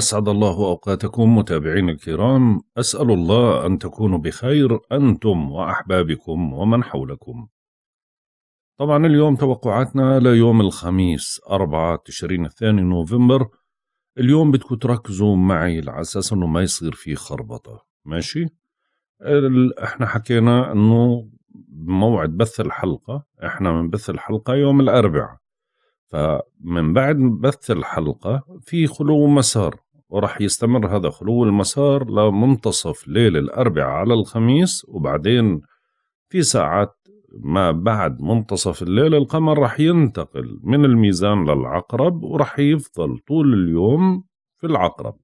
أسعد الله أوقاتكم متابعين الكرام أسأل الله أن تكونوا بخير أنتم وأحبابكم ومن حولكم طبعا اليوم توقعاتنا ليوم الخميس 4 تشرين الثاني نوفمبر اليوم بدكم تركزوا معي على أساس أنه ما يصير في خربطة ماشي احنا حكينا أنه موعد بث الحلقة احنا من بث الحلقة يوم الأربعاء فمن بعد بث الحلقة في خلو مسار وراح يستمر هذا خلو المسار لمنتصف ليل الأربعاء على الخميس وبعدين في ساعات ما بعد منتصف الليل القمر راح ينتقل من الميزان للعقرب وراح يفضل طول اليوم في العقرب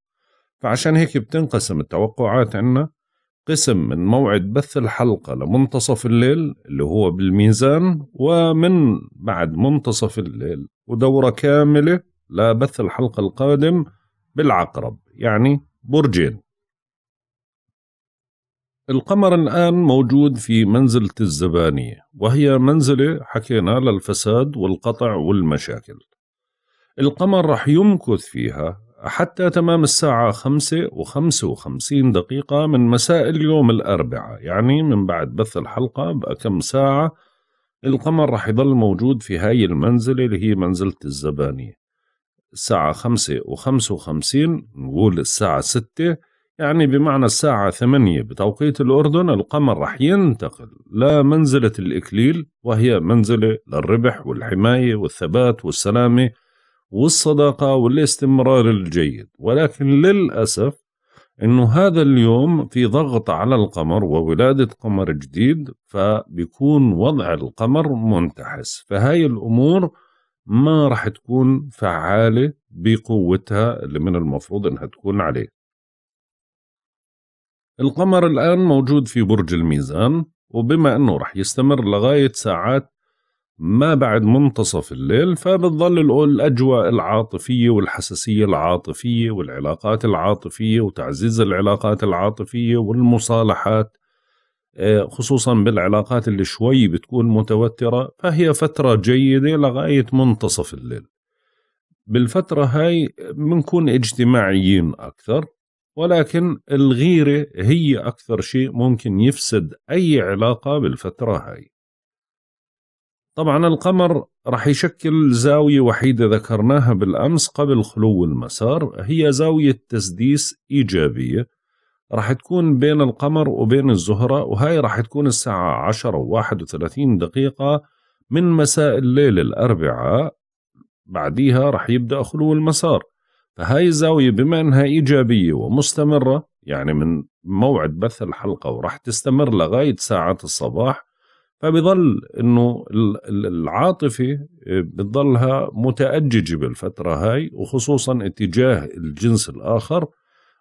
فعشان هيك بتنقسم التوقعات عنا قسم من موعد بث الحلقة لمنتصف الليل اللي هو بالميزان ومن بعد منتصف الليل ودورة كاملة لبث الحلقة القادم بالعقرب يعني برجين القمر الآن موجود في منزلة الزبانية وهي منزلة حكينا للفساد والقطع والمشاكل القمر رح يمكث فيها حتى تمام الساعة خمسة وخمسة وخمسين دقيقة من مساء اليوم الأربعاء يعني من بعد بث الحلقة بكم ساعة القمر رح يضل موجود في هاي المنزلة اللي هي منزلة الزبانية الساعة خمسة وخمسة وخمسين نقول الساعة ستة يعني بمعنى الساعة ثمانية بتوقيت الأردن القمر رح ينتقل لمنزلة الإكليل وهي منزلة للربح والحماية والثبات والسلامة والصداقة والاستمرار الجيد ولكن للأسف أنه هذا اليوم في ضغط على القمر وولادة قمر جديد فبيكون وضع القمر منتحس فهاي الأمور ما راح تكون فعاله بقوتها اللي من المفروض انها تكون عليه. القمر الان موجود في برج الميزان وبما انه راح يستمر لغايه ساعات ما بعد منتصف الليل فبتظل الاجواء العاطفيه والحساسيه العاطفيه والعلاقات العاطفيه وتعزيز العلاقات العاطفيه والمصالحات آه، خصوصا بالعلاقات اللي شوي بتكون متوترة فهي فترة جيدة لغاية منتصف الليل بالفترة هاي بنكون اجتماعيين أكثر ولكن الغيرة هي أكثر شيء ممكن يفسد أي علاقة بالفترة هاي طبعا القمر رح يشكل زاوية وحيدة ذكرناها بالأمس قبل خلو المسار هي زاوية تسديس إيجابية راح تكون بين القمر وبين الزهرة وهاي راح تكون الساعة 10 و 31 دقيقة من مساء الليل الأربعاء بعديها راح يبدأ خلو المسار فهاي الزاوية بما أنها إيجابية ومستمرة يعني من موعد بث الحلقة وراح تستمر لغاية ساعات الصباح فبظل انه العاطفه بتظلها متأججه بالفتره هاي وخصوصا اتجاه الجنس الاخر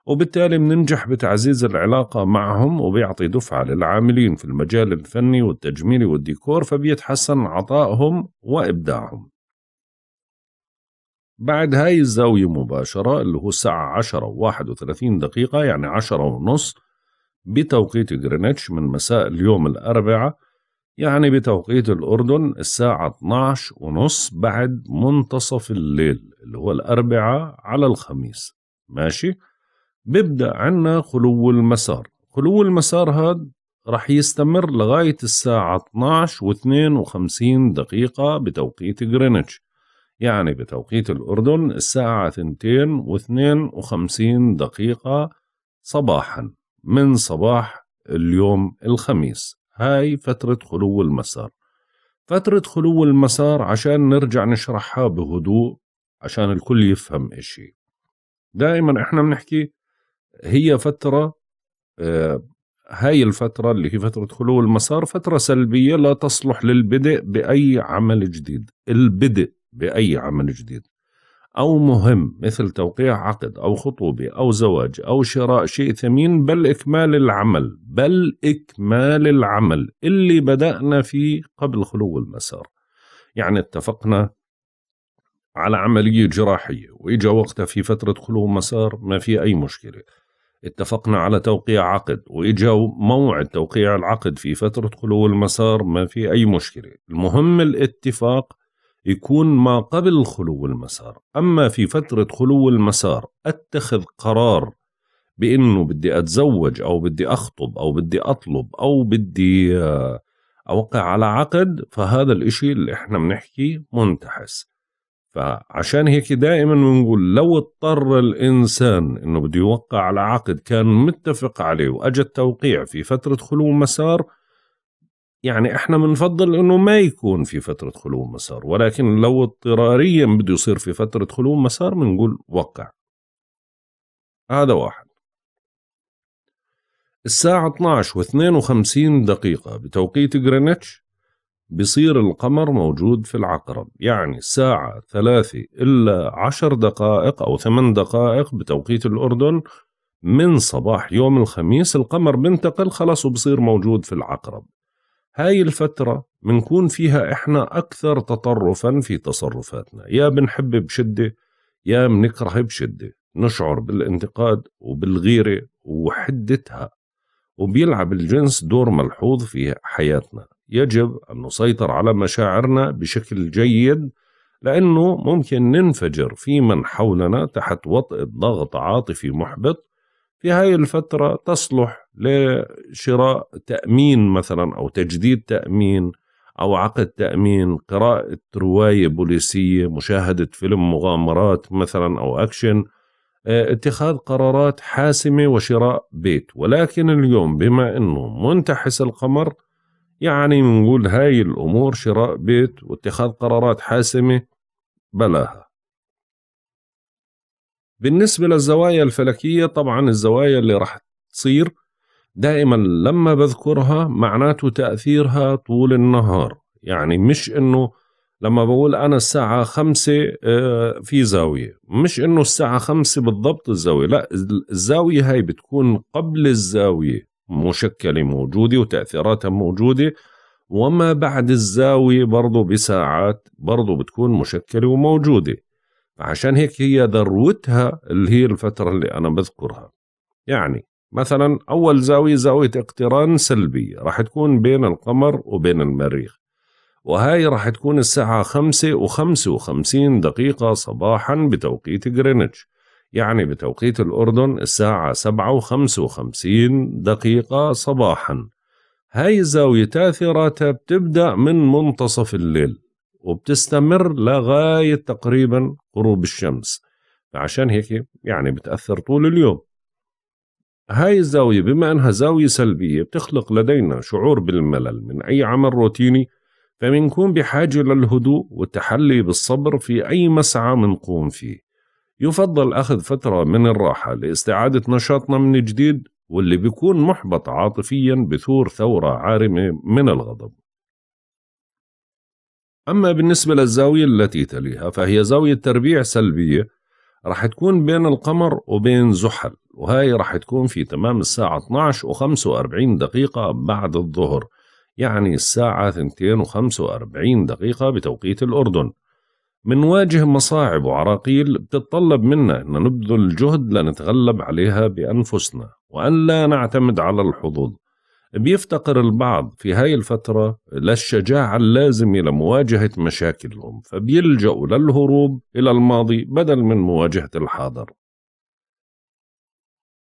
وبالتالي بننجح بتعزيز العلاقة معهم وبيعطي دفعة للعاملين في المجال الفني والتجميلي والديكور فبيتحسن عطائهم وإبداعهم بعد هاي الزاوية مباشرة اللي هو الساعة عشرة وواحد وثلاثين دقيقة يعني عشرة ونص بتوقيت جرينتش من مساء اليوم الأربعاء يعني بتوقيت الأردن الساعة 12 ونص بعد منتصف الليل اللي هو الأربعاء على الخميس ماشي؟ بيبدأ عنا خلو المسار خلو المسار هاد رح يستمر لغاية الساعة 12 و 52 دقيقة بتوقيت غرينتش يعني بتوقيت الأردن الساعة 2 و 52 دقيقة صباحا من صباح اليوم الخميس هاي فترة خلو المسار فترة خلو المسار عشان نرجع نشرحها بهدوء عشان الكل يفهم إشي دائما إحنا بنحكي هي فتره آه، هاي الفتره اللي هي فتره خلو المسار فتره سلبيه لا تصلح للبدء باي عمل جديد البدء باي عمل جديد أو مهم مثل توقيع عقد أو خطوبة أو زواج أو شراء شيء ثمين بل إكمال العمل بل إكمال العمل اللي بدأنا فيه قبل خلو المسار يعني اتفقنا على عملية جراحية وإجا وقتها في فترة خلو مسار ما في أي مشكلة اتفقنا على توقيع عقد واجا موعد توقيع العقد في فترة خلو المسار ما في أي مشكلة المهم الاتفاق يكون ما قبل خلو المسار أما في فترة خلو المسار أتخذ قرار بأنه بدي أتزوج أو بدي أخطب أو بدي أطلب أو بدي آه، أوقع على عقد فهذا الإشي اللي إحنا بنحكي منتحس فعشان هيك دائما بنقول لو اضطر الانسان انه بده يوقع على عقد كان متفق عليه واجى التوقيع في فتره خلو مسار يعني احنا بنفضل انه ما يكون في فتره خلو مسار ولكن لو اضطراريا بده يصير في فتره خلو مسار بنقول وقع هذا واحد الساعة 12 و52 دقيقة بتوقيت جرينتش بصير القمر موجود في العقرب يعني الساعة ثلاثة إلا عشر دقائق أو ثمان دقائق بتوقيت الأردن من صباح يوم الخميس القمر بنتقل خلاص وبصير موجود في العقرب هاي الفترة بنكون فيها إحنا أكثر تطرفا في تصرفاتنا يا بنحب بشدة يا بنكره بشدة نشعر بالانتقاد وبالغيرة وحدتها وبيلعب الجنس دور ملحوظ في حياتنا يجب أن نسيطر على مشاعرنا بشكل جيد لأنه ممكن ننفجر في من حولنا تحت وطئ ضغط عاطفي محبط في هاي الفترة تصلح لشراء تأمين مثلا أو تجديد تأمين أو عقد تأمين قراءة رواية بوليسية مشاهدة فيلم مغامرات مثلا أو أكشن آه، اتخاذ قرارات حاسمة وشراء بيت ولكن اليوم بما أنه منتحس القمر يعني بنقول هاي الأمور شراء بيت واتخاذ قرارات حاسمة بلاها بالنسبة للزوايا الفلكية طبعا الزوايا اللي راح تصير دائما لما بذكرها معناته تأثيرها طول النهار يعني مش انه لما بقول أنا الساعة خمسة آه، في زاوية مش إنه الساعة خمسة بالضبط الزاوية لا الزاوية هاي بتكون قبل الزاوية مشكلة موجودة وتأثيراتها موجودة وما بعد الزاوية برضو بساعات برضو بتكون مشكلة وموجودة عشان هيك هي ذروتها اللي هي الفترة اللي أنا بذكرها يعني مثلا أول زاوية زاوية اقتران سلبية راح تكون بين القمر وبين المريخ وهاي راح تكون الساعة خمسة وخمسة وخمسين دقيقة صباحا بتوقيت غرينتش يعني بتوقيت الأردن الساعة سبعة وخمس وخمسين دقيقة صباحا هاي الزاوية تاثيراتها بتبدأ من منتصف الليل وبتستمر لغاية تقريبا غروب الشمس عشان هيك يعني بتأثر طول اليوم هاي الزاوية بما أنها زاوية سلبية بتخلق لدينا شعور بالملل من أي عمل روتيني فبنكون بحاجة للهدوء والتحلي بالصبر في أي مسعى منقوم فيه يفضل أخذ فترة من الراحة لاستعادة نشاطنا من جديد واللي بيكون محبط عاطفيا بثور ثورة عارمة من الغضب أما بالنسبة للزاوية التي تليها فهي زاوية تربيع سلبية رح تكون بين القمر وبين زحل وهاي رح تكون في تمام الساعة 12 و 45 دقيقة بعد الظهر يعني الساعة 2 و 45 دقيقة بتوقيت الأردن منواجه مصاعب وعراقيل بتتطلب منا أن نبذل جهد لنتغلب عليها بأنفسنا وأن لا نعتمد على الحظوظ بيفتقر البعض في هاي الفترة للشجاعة اللازمة لمواجهة مشاكلهم فبيلجأوا للهروب إلى الماضي بدل من مواجهة الحاضر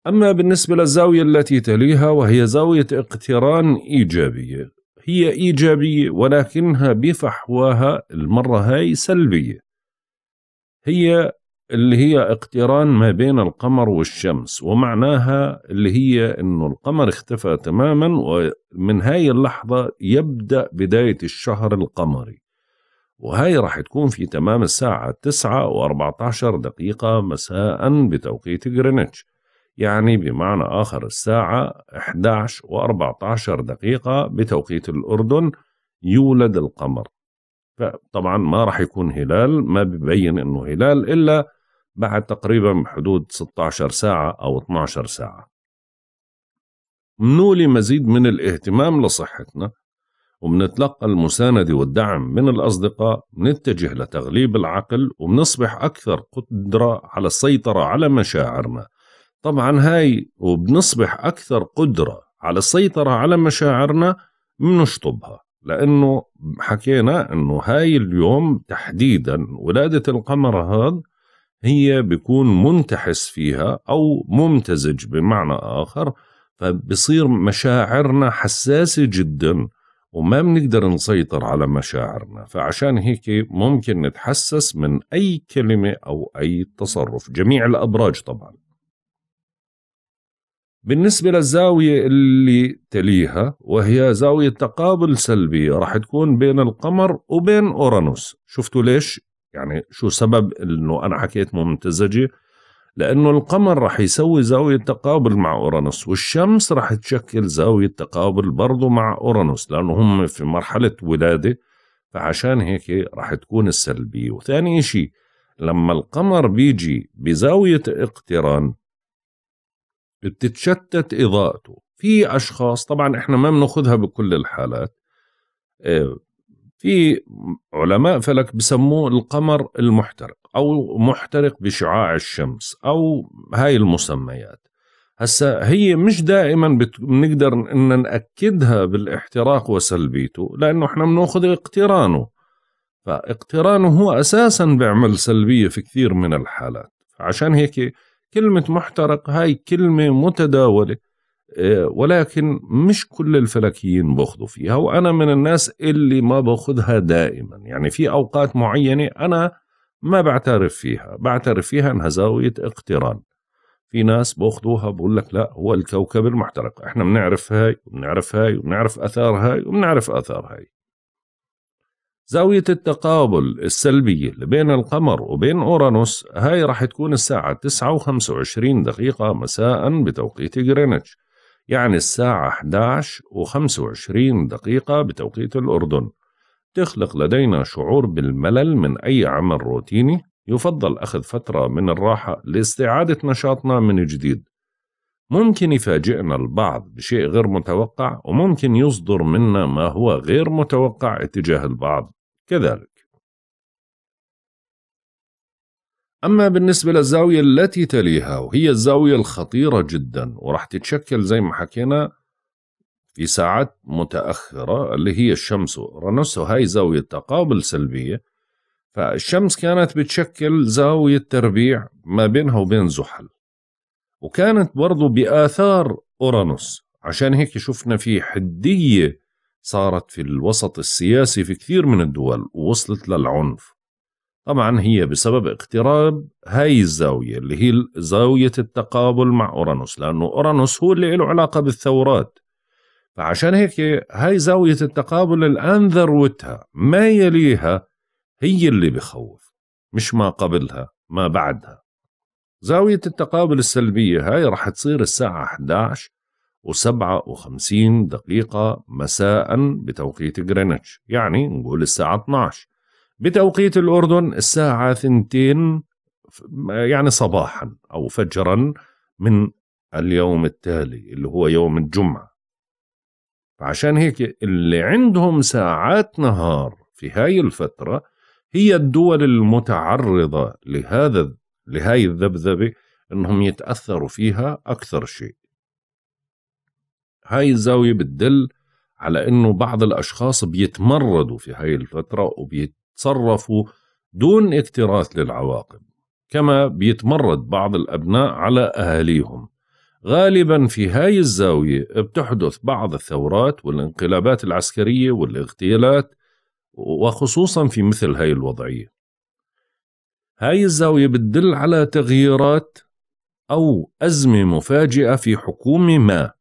أما بالنسبة للزاوية التي تليها وهي زاوية اقتران إيجابية هي إيجابية ولكنها بفحواها المرة هاي سلبية هي اللي هي اقتران ما بين القمر والشمس ومعناها اللي هي انه القمر اختفى تماما ومن هاي اللحظة يبدأ بداية الشهر القمري وهي راح تكون في تمام الساعة 9 و14 دقيقة مساء بتوقيت جرينتش يعني بمعنى آخر الساعة 11 و14 دقيقة بتوقيت الأردن يولد القمر فطبعا ما راح يكون هلال ما بيبين أنه هلال إلا بعد تقريبا حدود 16 ساعة أو 12 ساعة منولي مزيد من الاهتمام لصحتنا وبنتلقى المساندة والدعم من الأصدقاء بنتجه لتغليب العقل وبنصبح أكثر قدرة على السيطرة على مشاعرنا طبعا هاي وبنصبح أكثر قدرة على السيطرة على مشاعرنا بنشطبها لأنه حكينا أنه هاي اليوم تحديدا ولادة القمر هذا هي بيكون منتحس فيها أو ممتزج بمعنى آخر فبصير مشاعرنا حساسة جدا وما بنقدر نسيطر على مشاعرنا فعشان هيك ممكن نتحسس من أي كلمة أو أي تصرف جميع الأبراج طبعا بالنسبة للزاوية اللي تليها وهي زاوية تقابل سلبية راح تكون بين القمر وبين أورانوس شفتوا ليش؟ يعني شو سبب انه انا حكيت ممتزجة؟ لانه القمر راح يسوي زاوية تقابل مع اورانوس والشمس راح تشكل زاوية تقابل برضه مع اورانوس لانه هم في مرحلة ولادة فعشان هيك راح تكون السلبية وثاني شيء لما القمر بيجي بزاوية اقتران بتتشتت اضاءته في اشخاص طبعا احنا ما بناخذها بكل الحالات آه، في علماء فلك بسموه القمر المحترق او محترق بشعاع الشمس او هاي المسميات هسا هي مش دائما بنقدر ان ناكدها بالاحتراق وسلبيته لانه احنا بناخذ اقترانه فاقترانه هو اساسا بيعمل سلبيه في كثير من الحالات عشان هيك كلمة محترق هاي كلمة متداولة آه، ولكن مش كل الفلكيين باخذوا فيها وأنا من الناس اللي ما باخذها دائما يعني في أوقات معينة أنا ما بعترف فيها بعترف فيها أنها زاوية اقتران في ناس باخذوها بقول لك لا هو الكوكب المحترق احنا بنعرف هاي وبنعرف هاي وبنعرف اثار هاي وبنعرف اثار هاي زاوية التقابل السلبية بين القمر وبين أورانوس هاي راح تكون الساعة 9 و25 دقيقة مساء بتوقيت غرينتش يعني الساعة 11 و25 دقيقة بتوقيت الأردن تخلق لدينا شعور بالملل من أي عمل روتيني يفضل أخذ فترة من الراحة لاستعادة نشاطنا من جديد ممكن يفاجئنا البعض بشيء غير متوقع وممكن يصدر منا ما هو غير متوقع اتجاه البعض كذلك أما بالنسبة للزاوية التي تليها وهي الزاوية الخطيرة جدا وراح تتشكل زي ما حكينا في ساعات متأخرة اللي هي الشمس ورنس وهي زاوية تقابل سلبية فالشمس كانت بتشكل زاوية تربيع ما بينها وبين زحل وكانت برضو بآثار أورانوس عشان هيك شفنا في حدية صارت في الوسط السياسي في كثير من الدول ووصلت للعنف طبعا هي بسبب اقتراب هاي الزاوية اللي هي زاوية التقابل مع أورانوس لأنه أورانوس هو اللي له علاقة بالثورات فعشان هيك هاي زاوية التقابل الآن ذروتها ما يليها هي اللي بخوف مش ما قبلها ما بعدها زاوية التقابل السلبية هاي رح تصير الساعة 11 و57 دقيقة مساء بتوقيت جرينتش يعني نقول الساعة 12 بتوقيت الأردن الساعة 2 يعني صباحا أو فجرا من اليوم التالي اللي هو يوم الجمعة فعشان هيك اللي عندهم ساعات نهار في هاي الفترة هي الدول المتعرضة لهذا لهاي الذبذبة انهم يتأثروا فيها أكثر شيء هاي الزاوية بتدل على أنه بعض الأشخاص بيتمردوا في هاي الفترة وبيتصرفوا دون اكتراث للعواقب كما بيتمرد بعض الأبناء على أهاليهم غالبا في هاي الزاوية بتحدث بعض الثورات والانقلابات العسكرية والاغتيالات وخصوصا في مثل هاي الوضعية هاي الزاوية بتدل على تغييرات أو أزمة مفاجئة في حكومة ما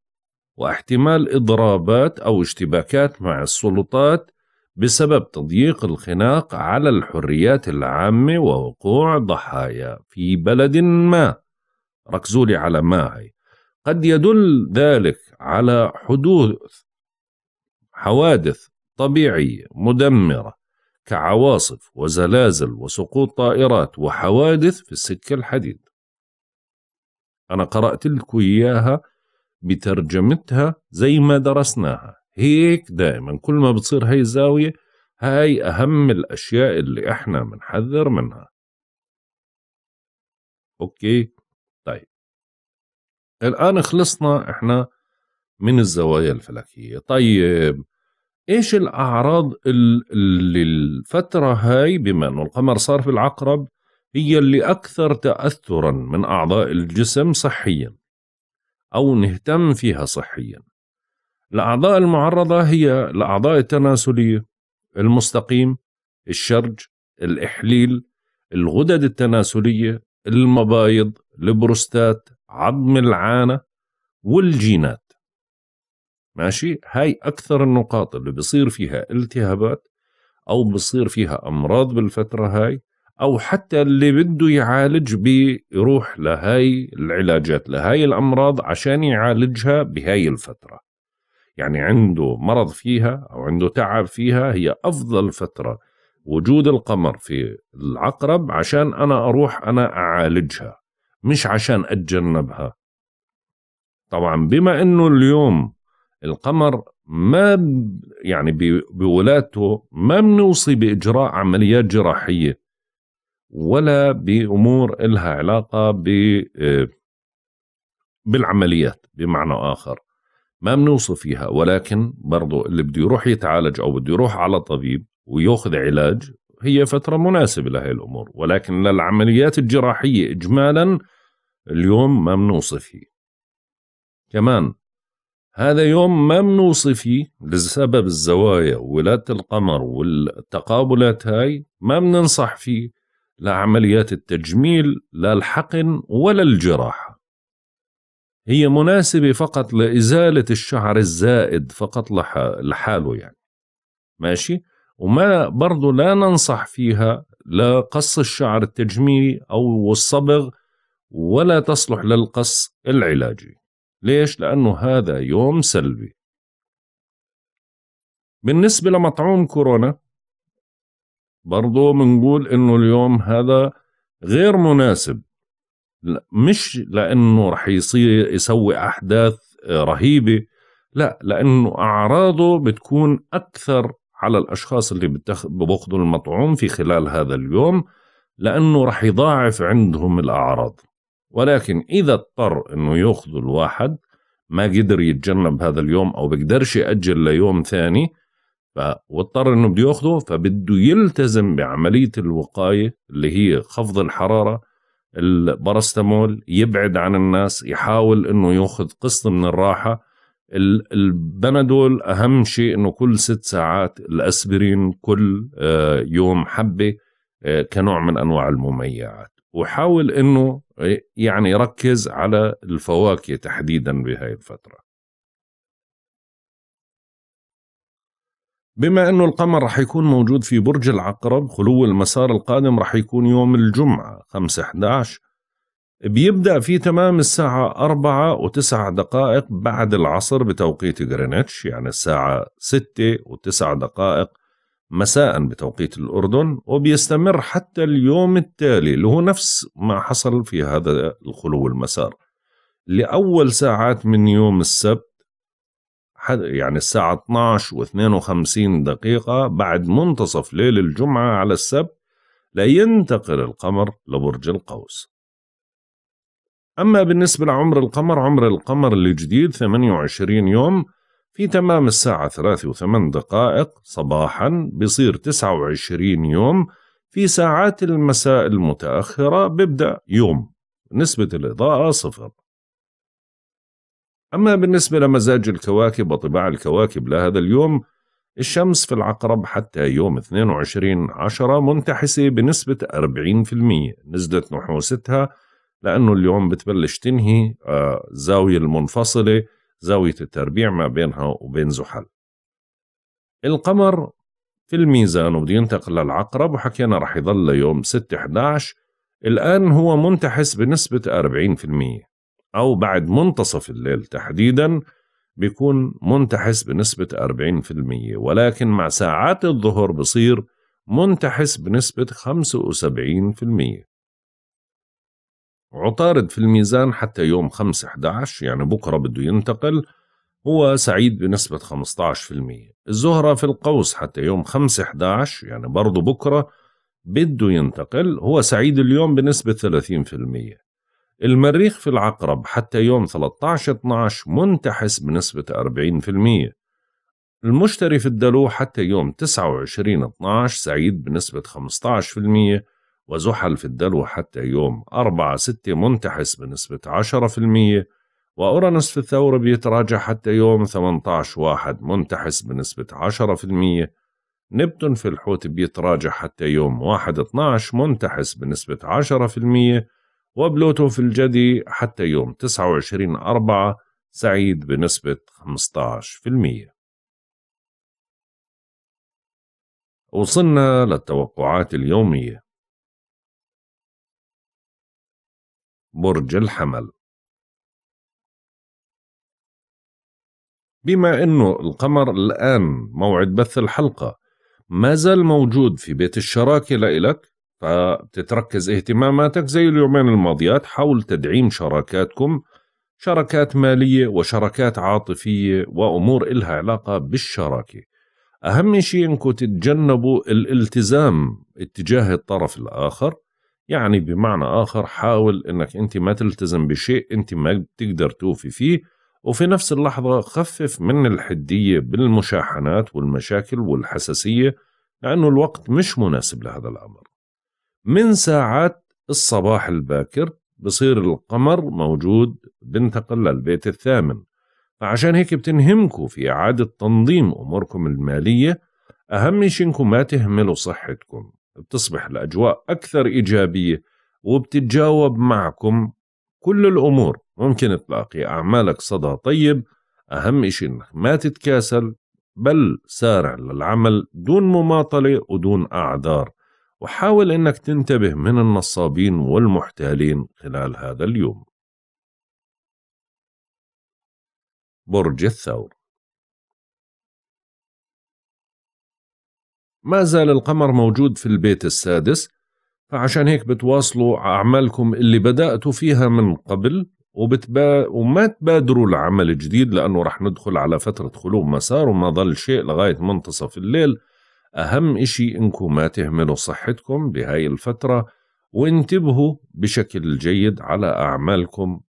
واحتمال إضرابات أو اشتباكات مع السلطات بسبب تضييق الخناق على الحريات العامة ووقوع ضحايا في بلد ما ركزوا لي على ما هي قد يدل ذلك على حدوث حوادث طبيعية مدمرة كعواصف وزلازل وسقوط طائرات وحوادث في السكة الحديد أنا قرأت لكم إياها بترجمتها زي ما درسناها هيك دائما كل ما بتصير هاي الزاوية هاي أهم الأشياء اللي إحنا بنحذر منها أوكي طيب الآن خلصنا إحنا من الزوايا الفلكية طيب إيش الأعراض اللي الفترة هاي بما أنه القمر صار في العقرب هي اللي أكثر تأثرا من أعضاء الجسم صحيا أو نهتم فيها صحيا الأعضاء المعرضة هي الأعضاء التناسلية المستقيم الشرج الإحليل الغدد التناسلية المبايض البروستات عظم العانة والجينات ماشي هاي أكثر النقاط اللي بصير فيها التهابات أو بصير فيها أمراض بالفترة هاي او حتى اللي بده يعالج بيروح لهاي العلاجات لهاي الامراض عشان يعالجها بهاي الفتره يعني عنده مرض فيها او عنده تعب فيها هي افضل فتره وجود القمر في العقرب عشان انا اروح انا اعالجها مش عشان اتجنبها طبعا بما انه اليوم القمر ما يعني بولادته ما بنوصي باجراء عمليات جراحيه ولا بامور إلها علاقه ب آه، بالعمليات بمعنى اخر ما بنوصف فيها ولكن برضو اللي بده يروح يتعالج او بده يروح على طبيب وياخذ علاج هي فتره مناسبه لهي الامور ولكن للعمليات الجراحيه اجمالا اليوم ما بنوصف فيه كمان هذا يوم ما بنوصي فيه لسبب الزوايا وولادة القمر والتقابلات هاي ما بننصح فيه لا عمليات التجميل لا الحقن ولا الجراحة هي مناسبة فقط لإزالة الشعر الزائد فقط لحاله يعني ماشي وما برضو لا ننصح فيها لا قص الشعر التجميلي أو الصبغ ولا تصلح للقص العلاجي ليش؟ لأنه هذا يوم سلبي بالنسبة لمطعوم كورونا برضه بنقول انه اليوم هذا غير مناسب مش لانه رح يصير يسوي احداث آه، رهيبه لا لانه اعراضه بتكون اكثر على الاشخاص اللي بياخذوا المطعوم في خلال هذا اليوم لانه رح يضاعف عندهم الاعراض ولكن اذا اضطر انه ياخذوا الواحد ما قدر يتجنب هذا اليوم او بقدرش ياجل ليوم ثاني واضطر انه بده ياخذه فبده يلتزم بعمليه الوقايه اللي هي خفض الحراره البارستامول يبعد عن الناس يحاول انه ياخذ قسط من الراحه البنادول اهم شيء انه كل ست ساعات الاسبرين كل آه، يوم حبه آه، كنوع من انواع المميعات وحاول انه آه، يعني يركز على الفواكه تحديدا بهاي الفتره بما أنه القمر رح يكون موجود في برج العقرب خلو المسار القادم رح يكون يوم الجمعة 5/11 بيبدأ في تمام الساعة 4 و9 دقائق بعد العصر بتوقيت غرينتش يعني الساعة 6 و9 دقائق مساء بتوقيت الأردن وبيستمر حتى اليوم التالي اللي هو نفس ما حصل في هذا الخلو المسار لأول ساعات من يوم السبت يعني الساعة 12 و52 دقيقة بعد منتصف ليل الجمعة على السبت لينتقل القمر لبرج القوس أما بالنسبة لعمر القمر عمر القمر الجديد 28 يوم في تمام الساعة 3 و8 دقائق صباحا بصير 29 يوم في ساعات المساء المتأخرة ببدأ يوم نسبة الإضاءة صفر أما بالنسبة لمزاج الكواكب وطباع الكواكب لهذا اليوم الشمس في العقرب حتى يوم 22 عشرة منتحسة بنسبة 40% نزلت نحوستها لأنه اليوم بتبلش تنهي آه، زاوية المنفصلة زاوية التربيع ما بينها وبين زحل القمر في الميزان وبده ينتقل للعقرب وحكينا رح يظل ليوم 6 11 الآن هو منتحس بنسبة 40% أو بعد منتصف الليل تحديدا بيكون منتحس بنسبة 40% ولكن مع ساعات الظهر بصير منتحس بنسبة 75% عطارد في الميزان حتى يوم 5/11 يعني بكرة بده ينتقل هو سعيد بنسبة 15% الزهرة في القوس حتى يوم 5/11 يعني برضه بكرة بده ينتقل هو سعيد اليوم بنسبة 30% المريخ في العقرب حتى يوم 13/12 منتحس بنسبة 40% المشتري في الدلو حتى يوم 29/12 سعيد بنسبة 15% وزحل في الدلو حتى يوم 4/6 منتحس بنسبة 10% وأورانوس في الثورة بيتراجع حتى يوم 18/1 منتحس بنسبة 10% نبتون في الحوت بيتراجع حتى يوم 1/12 منتحس بنسبة 10% وبلوتو في الجدي حتى يوم 29 أربعة سعيد بنسبة 15% وصلنا للتوقعات اليومية برج الحمل بما أنه القمر الآن موعد بث الحلقة ما زال موجود في بيت الشراكة لإلك فبتتركز اهتماماتك زي اليومين الماضيات حول تدعيم شراكاتكم شراكات مالية وشراكات عاطفية وأمور إلها علاقة بالشراكة أهم شيء أنكم تتجنبوا الالتزام اتجاه الطرف الآخر يعني بمعنى آخر حاول أنك أنت ما تلتزم بشيء أنت ما بتقدر توفي فيه وفي نفس اللحظة خفف من الحدية بالمشاحنات والمشاكل والحساسية لأنه الوقت مش مناسب لهذا الأمر من ساعات الصباح الباكر بصير القمر موجود بنتقل للبيت الثامن فعشان هيك بتنهمكم في إعادة تنظيم أموركم المالية أهم شيء إنكم ما تهملوا صحتكم بتصبح الأجواء أكثر إيجابية وبتتجاوب معكم كل الأمور ممكن تلاقي أعمالك صدى طيب أهم شيء إنك ما تتكاسل بل سارع للعمل دون مماطلة ودون أعذار وحاول أنك تنتبه من النصابين والمحتالين خلال هذا اليوم برج الثور ما زال القمر موجود في البيت السادس فعشان هيك بتواصلوا أعمالكم اللي بدأتوا فيها من قبل وبتبا وما تبادروا لعمل جديد لأنه رح ندخل على فترة خلو مسار وما ظل شيء لغاية منتصف الليل أهم إشي إنكم ما تهملوا صحتكم بهاي الفترة وانتبهوا بشكل جيد على أعمالكم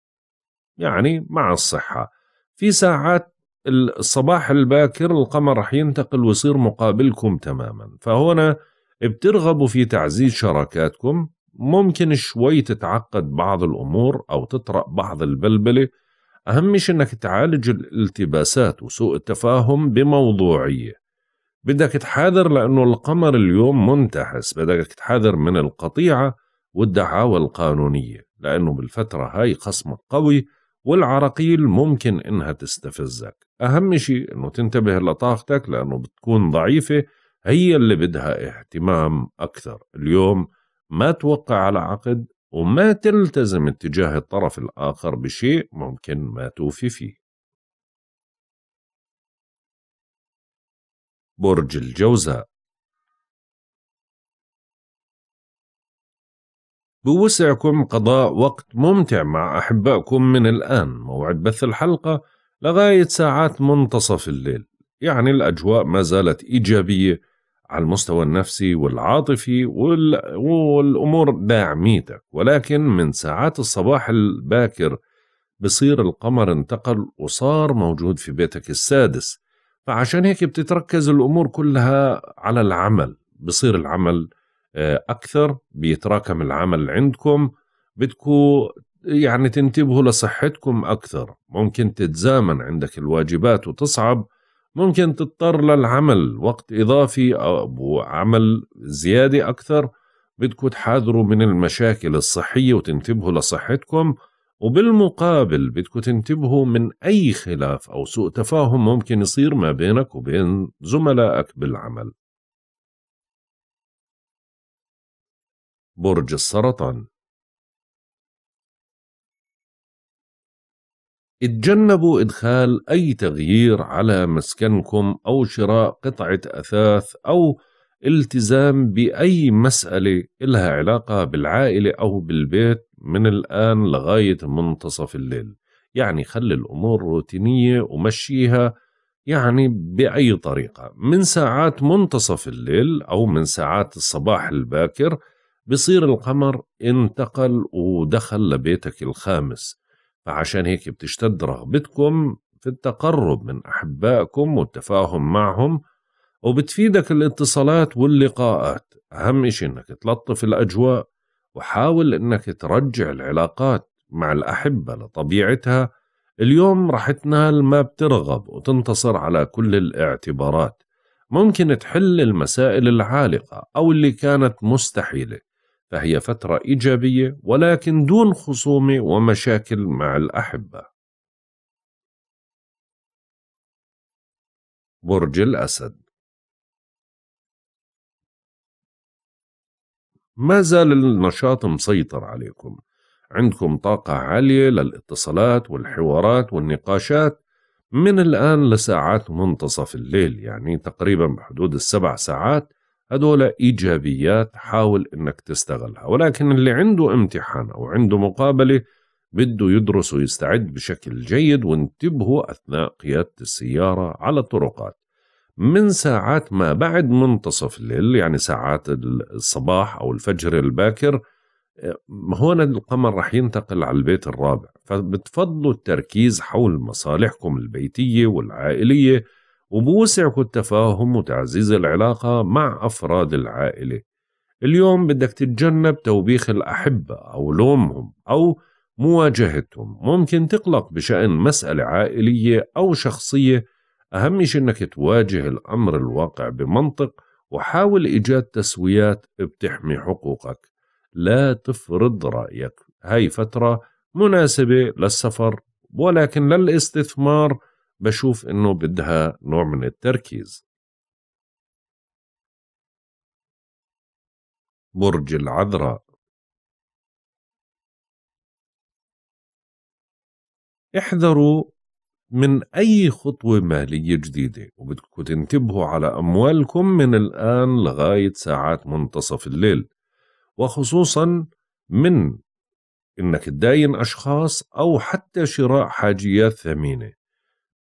يعني مع الصحة في ساعات الصباح الباكر القمر رح ينتقل ويصير مقابلكم تماما فهنا بترغبوا في تعزيز شراكاتكم ممكن شوي تتعقد بعض الأمور أو تطرأ بعض البلبلة أهم شيء أنك تعالج الالتباسات وسوء التفاهم بموضوعية بدك تحاذر لأنه القمر اليوم منتحس بدك تحاذر من القطيعة والدعاوى القانونية لأنه بالفترة هاي خصمك قوي والعراقيل ممكن إنها تستفزك أهم شيء إنه تنتبه لطاقتك لأنه بتكون ضعيفة هي اللي بدها اهتمام أكثر اليوم ما توقع على عقد وما تلتزم اتجاه الطرف الآخر بشيء ممكن ما توفي فيه برج الجوزاء بوسعكم قضاء وقت ممتع مع أحبائكم من الآن موعد بث الحلقة لغاية ساعات منتصف الليل يعني الأجواء ما زالت إيجابية على المستوى النفسي والعاطفي وال... والأمور داعميتك ولكن من ساعات الصباح الباكر بصير القمر انتقل وصار موجود في بيتك السادس فعشان هيك بتتركز الامور كلها على العمل بصير العمل آه، اكثر بيتراكم العمل عندكم بدكو يعني تنتبهوا لصحتكم اكثر ممكن تتزامن عندك الواجبات وتصعب ممكن تضطر للعمل وقت اضافي او عمل زياده اكثر بدكو تحاذروا من المشاكل الصحيه وتنتبهوا لصحتكم وبالمقابل بدكم تنتبهوا من أي خلاف أو سوء تفاهم ممكن يصير ما بينك وبين زملائك بالعمل برج السرطان اتجنبوا إدخال أي تغيير على مسكنكم أو شراء قطعة أثاث أو التزام بأي مسألة إلها علاقة بالعائلة أو بالبيت من الآن لغاية منتصف الليل يعني خلي الأمور روتينية ومشيها يعني بأي طريقة من ساعات منتصف الليل أو من ساعات الصباح الباكر بصير القمر انتقل ودخل لبيتك الخامس فعشان هيك بتشتد رغبتكم في التقرب من أحبائكم والتفاهم معهم وبتفيدك الاتصالات واللقاءات أهم إشي أنك تلطف الأجواء وحاول انك ترجع العلاقات مع الاحبه لطبيعتها اليوم رح تنال ما بترغب وتنتصر على كل الاعتبارات ممكن تحل المسائل العالقه او اللي كانت مستحيله فهي فتره ايجابيه ولكن دون خصومه ومشاكل مع الاحبه برج الاسد ما زال النشاط مسيطر عليكم عندكم طاقة عالية للاتصالات والحوارات والنقاشات من الآن لساعات منتصف الليل يعني تقريبا بحدود السبع ساعات هدول إيجابيات حاول إنك تستغلها ولكن اللي عنده امتحان أو عنده مقابلة بده يدرس ويستعد بشكل جيد وانتبهوا أثناء قيادة السيارة على الطرقات من ساعات ما بعد منتصف الليل يعني ساعات الصباح أو الفجر الباكر آه، هون القمر رح ينتقل على البيت الرابع فبتفضلوا التركيز حول مصالحكم البيتية والعائلية وبوسعكم التفاهم وتعزيز العلاقة مع أفراد العائلة اليوم بدك تتجنب توبيخ الأحبة أو لومهم أو مواجهتهم ممكن تقلق بشأن مسألة عائلية أو شخصية أهم شيء إنك تواجه الأمر الواقع بمنطق وحاول إيجاد تسويات بتحمي حقوقك لا تفرض رأيك هاي فترة مناسبة للسفر ولكن للاستثمار بشوف إنه بدها نوع من التركيز برج العذراء احذروا من أي خطوة مالية جديدة وبدكم تنتبهوا على أموالكم من الآن لغاية ساعات منتصف الليل وخصوصا من إنك تداين أشخاص أو حتى شراء حاجيات ثمينة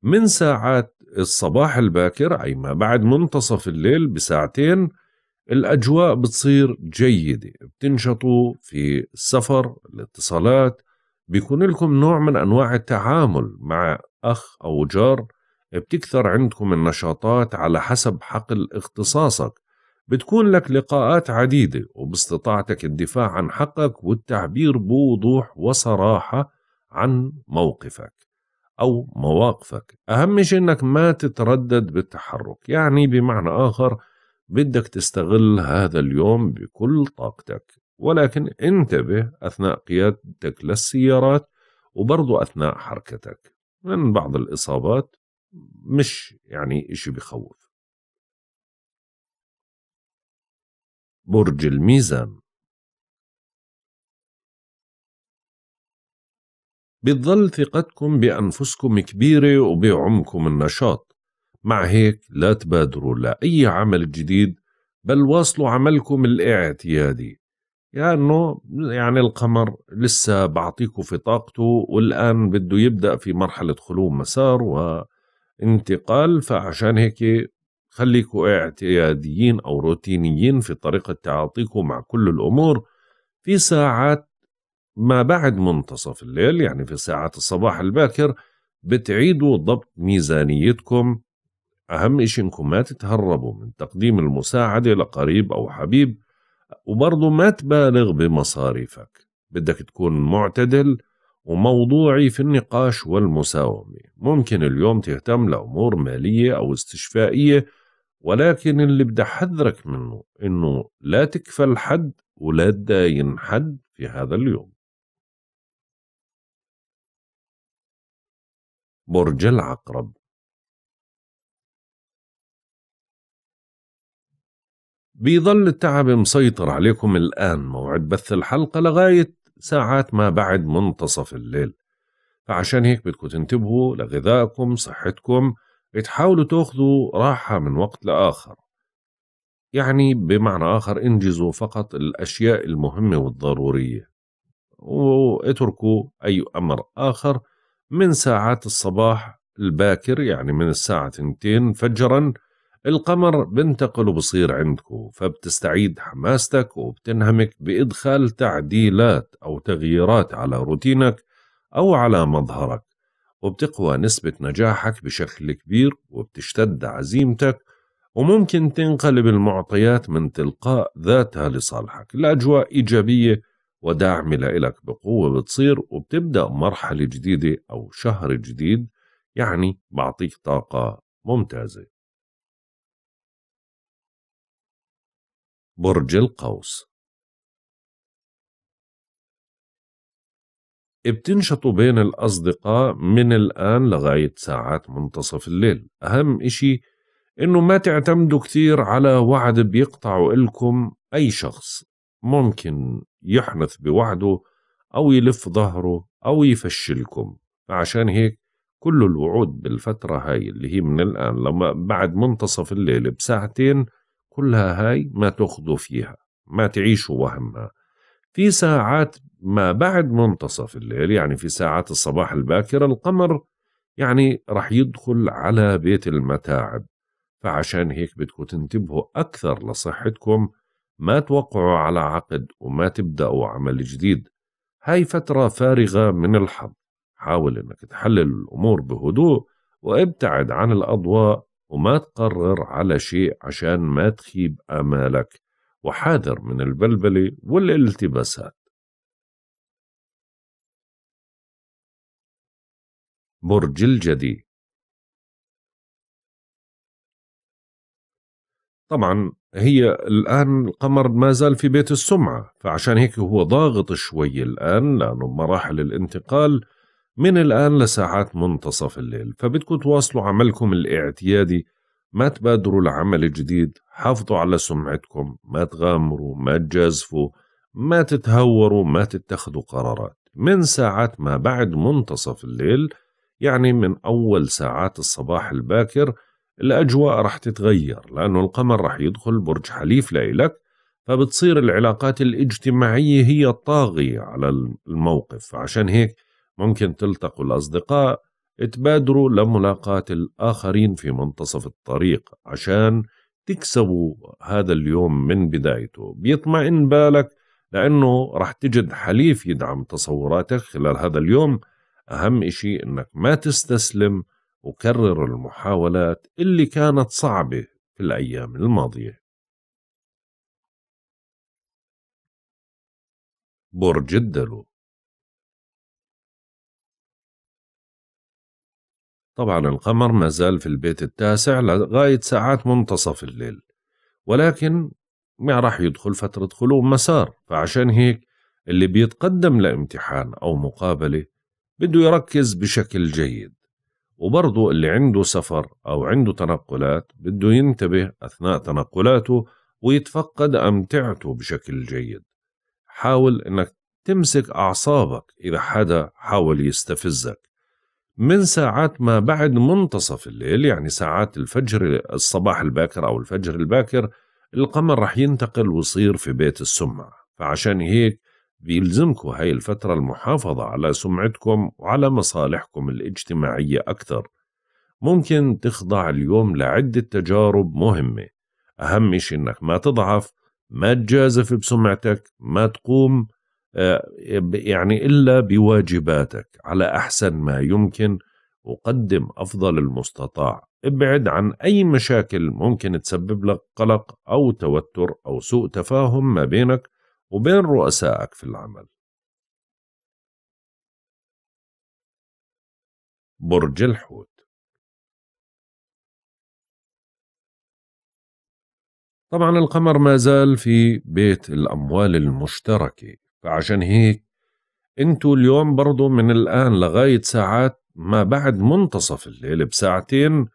من ساعات الصباح الباكر أي ما بعد منتصف الليل بساعتين الأجواء بتصير جيدة بتنشطوا في السفر الاتصالات بيكون لكم نوع من أنواع التعامل مع أخ أو جار بتكثر عندكم النشاطات على حسب حقل اختصاصك بتكون لك لقاءات عديدة وباستطاعتك الدفاع عن حقك والتعبير بوضوح وصراحة عن موقفك أو مواقفك أهم شيء أنك ما تتردد بالتحرك يعني بمعنى آخر بدك تستغل هذا اليوم بكل طاقتك ولكن انتبه أثناء قيادتك للسيارات وبرضو أثناء حركتك من بعض الإصابات مش يعني إشي بخوف برج الميزان بتظل ثقتكم بأنفسكم كبيرة وبعمكم النشاط مع هيك لا تبادروا لأي عمل جديد بل واصلوا عملكم الاعتيادي يا يعني انه يعني القمر لسه بعطيكم في طاقته والان بده يبدا في مرحله خلو مسار وانتقال فعشان هيك خليكوا اعتياديين او روتينيين في طريقه تعاطيكم مع كل الامور في ساعات ما بعد منتصف الليل يعني في ساعات الصباح الباكر بتعيدوا ضبط ميزانيتكم أهم شيء إنكم ما تتهربوا من تقديم المساعدة لقريب أو حبيب وبرضه ما تبالغ بمصاريفك بدك تكون معتدل وموضوعي في النقاش والمساومة ممكن اليوم تهتم لأمور مالية أو استشفائية ولكن اللي بدي أحذرك منه إنه لا تكفل حد ولا تداين حد في هذا اليوم برج العقرب بيظل التعب مسيطر عليكم الآن موعد بث الحلقة لغاية ساعات ما بعد منتصف الليل فعشان هيك بدكم تنتبهوا لغذائكم صحتكم تحاولوا تاخذوا راحة من وقت لآخر يعني بمعنى آخر انجزوا فقط الأشياء المهمة والضرورية واتركوا أي أمر آخر من ساعات الصباح الباكر يعني من الساعة 2 فجراً القمر بنتقل وبصير عندكو فبتستعيد حماستك وبتنهمك بإدخال تعديلات أو تغييرات على روتينك أو على مظهرك وبتقوى نسبة نجاحك بشكل كبير وبتشتد عزيمتك وممكن تنقلب المعطيات من تلقاء ذاتها لصالحك الأجواء إيجابية وداعمة لإلك بقوة بتصير وبتبدأ مرحلة جديدة أو شهر جديد يعني بعطيك طاقة ممتازة برج القوس بتنشطوا بين الأصدقاء من الآن لغاية ساعات منتصف الليل أهم إشي إنه ما تعتمدوا كثير على وعد بيقطعوا إلكم أي شخص ممكن يحنث بوعده أو يلف ظهره أو يفشلكم عشان هيك كل الوعود بالفترة هاي اللي هي من الآن لما بعد منتصف الليل بساعتين كلها هاي ما تأخذوا فيها ما تعيشوا وهمها في ساعات ما بعد منتصف الليل يعني في ساعات الصباح الباكرة القمر يعني رح يدخل على بيت المتاعب فعشان هيك بدكم تنتبهوا أكثر لصحتكم ما توقعوا على عقد وما تبدأوا عمل جديد هاي فترة فارغة من الحظ حاول أنك تحلل الأمور بهدوء وابتعد عن الأضواء وما تقرر على شيء عشان ما تخيب آمالك وحاذر من البلبلة والالتباسات برج الجدي طبعا هي الآن القمر ما زال في بيت السمعة فعشان هيك هو ضاغط شوي الآن لأنه بمراحل الانتقال من الآن لساعات منتصف الليل فبدكم تواصلوا عملكم الاعتيادي ما تبادروا العمل الجديد حافظوا على سمعتكم ما تغامروا ما تجازفوا ما تتهوروا ما تتخذوا قرارات من ساعات ما بعد منتصف الليل يعني من أول ساعات الصباح الباكر الأجواء رح تتغير لأنه القمر رح يدخل برج حليف لإلك فبتصير العلاقات الاجتماعية هي الطاغية على الموقف عشان هيك ممكن تلتقوا الأصدقاء تبادروا لملاقاة الآخرين في منتصف الطريق عشان تكسبوا هذا اليوم من بدايته بيطمئن بالك لأنه رح تجد حليف يدعم تصوراتك خلال هذا اليوم أهم إشي إنك ما تستسلم وكرر المحاولات اللي كانت صعبة في الأيام الماضية برج الدلو طبعا القمر ما زال في البيت التاسع لغاية ساعات منتصف الليل ولكن ما راح يدخل فترة خلو مسار فعشان هيك اللي بيتقدم لامتحان أو مقابلة بده يركز بشكل جيد وبرضه اللي عنده سفر أو عنده تنقلات بده ينتبه أثناء تنقلاته ويتفقد أمتعته بشكل جيد حاول أنك تمسك أعصابك إذا حدا حاول يستفزك من ساعات ما بعد منتصف الليل يعني ساعات الفجر الصباح الباكر أو الفجر الباكر القمر رح ينتقل ويصير في بيت السمعة فعشان هيك بيلزمكم هاي الفترة المحافظة على سمعتكم وعلى مصالحكم الاجتماعية أكثر ممكن تخضع اليوم لعدة تجارب مهمة أهم شيء إنك ما تضعف ما تجازف بسمعتك ما تقوم آه، يعني إلا بواجباتك على أحسن ما يمكن وقدم أفضل المستطاع ابعد عن أي مشاكل ممكن تسبب لك قلق أو توتر أو سوء تفاهم ما بينك وبين رؤسائك في العمل برج الحوت طبعا القمر ما زال في بيت الأموال المشتركة فعشان هيك انتوا اليوم برضو من الآن لغاية ساعات ما بعد منتصف الليل بساعتين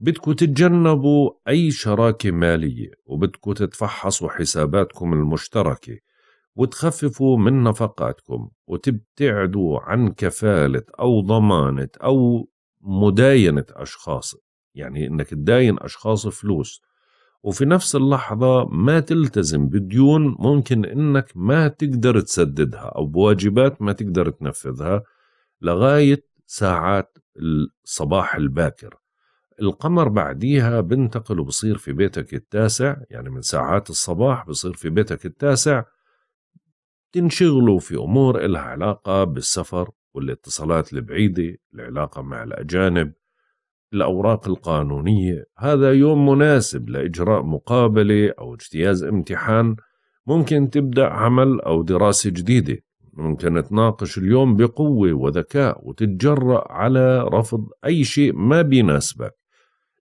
بدكوا تتجنبوا أي شراكة مالية وبدكوا تتفحصوا حساباتكم المشتركة وتخففوا من نفقاتكم وتبتعدوا عن كفالة أو ضمانة أو مداينة أشخاص يعني إنك تداين أشخاص فلوس وفي نفس اللحظة ما تلتزم بديون ممكن إنك ما تقدر تسددها أو بواجبات ما تقدر تنفذها لغاية ساعات الصباح الباكر القمر بعديها بنتقل وبصير في بيتك التاسع يعني من ساعات الصباح بصير في بيتك التاسع تنشغلوا في أمور إلها علاقة بالسفر والاتصالات البعيدة العلاقة مع الأجانب الأوراق القانونية هذا يوم مناسب لإجراء مقابلة أو اجتياز امتحان ممكن تبدأ عمل أو دراسة جديدة ممكن تناقش اليوم بقوة وذكاء وتتجرأ على رفض أي شيء ما بيناسبك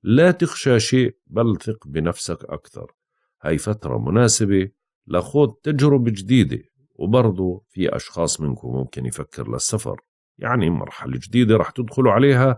لا تخشى شيء بل ثق بنفسك أكثر هاي فترة مناسبة لخوض تجربة جديدة وبرضه في أشخاص منكم ممكن يفكر للسفر يعني مرحلة جديدة رح تدخلوا عليها